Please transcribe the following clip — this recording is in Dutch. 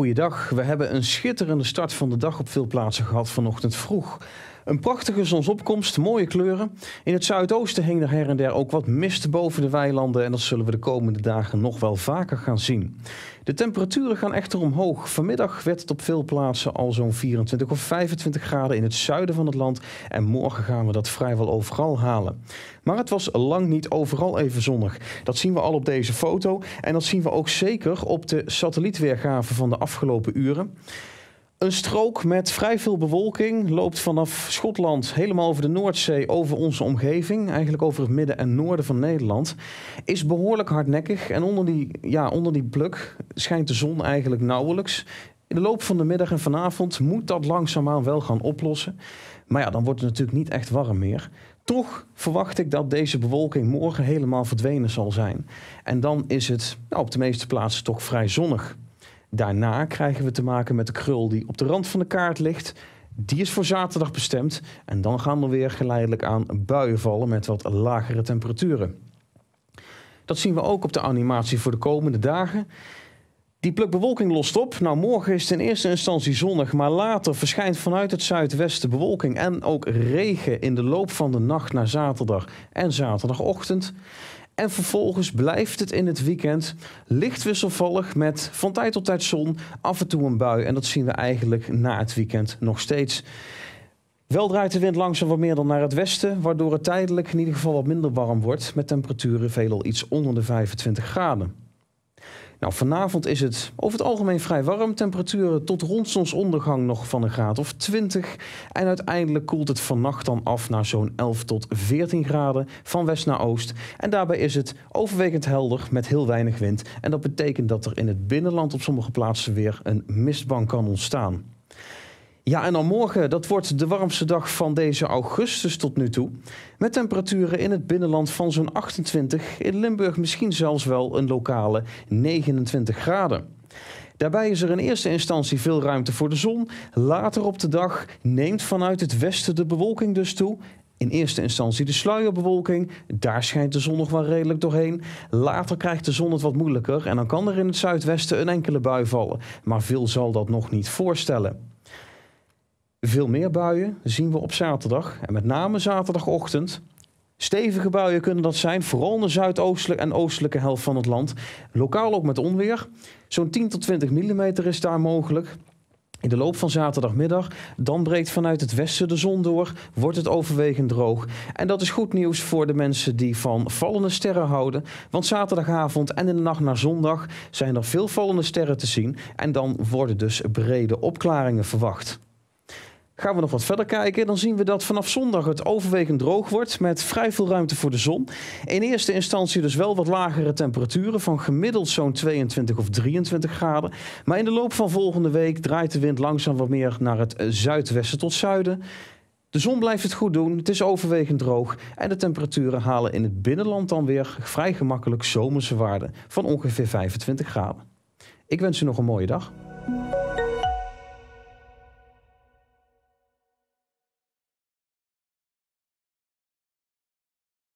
goeiedag. We hebben een schitterende start van de dag op veel plaatsen gehad vanochtend vroeg. Een prachtige zonsopkomst, mooie kleuren. In het zuidoosten hing er her en der ook wat mist boven de weilanden en dat zullen we de komende dagen nog wel vaker gaan zien. De temperaturen gaan echter omhoog. Vanmiddag werd het op veel plaatsen al zo'n 24 of 25 graden in het zuiden van het land en morgen gaan we dat vrijwel overal halen. Maar het was lang niet overal even zonnig. Dat zien we al op deze foto en dat zien we ook zeker op de satellietweergave van de afgelopen uren. Een strook met vrij veel bewolking loopt vanaf Schotland helemaal over de Noordzee, over onze omgeving, eigenlijk over het midden en noorden van Nederland. Is behoorlijk hardnekkig en onder die, ja, onder die pluk schijnt de zon eigenlijk nauwelijks. In de loop van de middag en vanavond moet dat langzaamaan wel gaan oplossen. Maar ja, dan wordt het natuurlijk niet echt warm meer. Toch verwacht ik dat deze bewolking morgen helemaal verdwenen zal zijn. En dan is het nou, op de meeste plaatsen toch vrij zonnig. Daarna krijgen we te maken met de krul die op de rand van de kaart ligt. Die is voor zaterdag bestemd. En dan gaan er weer geleidelijk aan buien vallen met wat lagere temperaturen. Dat zien we ook op de animatie voor de komende dagen. Die plukbewolking bewolking lost op. Nou, morgen is het in eerste instantie zonnig, maar later verschijnt vanuit het zuidwesten bewolking en ook regen in de loop van de nacht naar zaterdag en zaterdagochtend. En vervolgens blijft het in het weekend licht wisselvallig met van tijd tot tijd zon, af en toe een bui. En dat zien we eigenlijk na het weekend nog steeds. Wel draait de wind langzaam wat meer dan naar het westen, waardoor het tijdelijk in ieder geval wat minder warm wordt, met temperaturen veelal iets onder de 25 graden. Nou, vanavond is het over het algemeen vrij warm. Temperaturen tot rond zonsondergang nog van een graad of 20. En uiteindelijk koelt het vannacht dan af naar zo'n 11 tot 14 graden van west naar oost. En daarbij is het overwegend helder met heel weinig wind. En dat betekent dat er in het binnenland op sommige plaatsen weer een mistbank kan ontstaan. Ja, en dan morgen, dat wordt de warmste dag van deze augustus tot nu toe. Met temperaturen in het binnenland van zo'n 28, in Limburg misschien zelfs wel een lokale 29 graden. Daarbij is er in eerste instantie veel ruimte voor de zon. Later op de dag neemt vanuit het westen de bewolking dus toe. In eerste instantie de sluierbewolking. Daar schijnt de zon nog wel redelijk doorheen. Later krijgt de zon het wat moeilijker en dan kan er in het zuidwesten een enkele bui vallen. Maar veel zal dat nog niet voorstellen. Veel meer buien zien we op zaterdag. En met name zaterdagochtend. Stevige buien kunnen dat zijn, vooral in de zuidoostelijke en oostelijke helft van het land. Lokaal ook met onweer. Zo'n 10 tot 20 mm is daar mogelijk. In de loop van zaterdagmiddag, dan breekt vanuit het westen de zon door, wordt het overwegend droog. En dat is goed nieuws voor de mensen die van vallende sterren houden. Want zaterdagavond en in de nacht naar zondag zijn er veel vallende sterren te zien. En dan worden dus brede opklaringen verwacht. Gaan we nog wat verder kijken, dan zien we dat vanaf zondag het overwegend droog wordt met vrij veel ruimte voor de zon. In eerste instantie dus wel wat lagere temperaturen van gemiddeld zo'n 22 of 23 graden. Maar in de loop van volgende week draait de wind langzaam wat meer naar het zuidwesten tot zuiden. De zon blijft het goed doen, het is overwegend droog en de temperaturen halen in het binnenland dan weer vrij gemakkelijk zomerse waarden van ongeveer 25 graden. Ik wens u nog een mooie dag.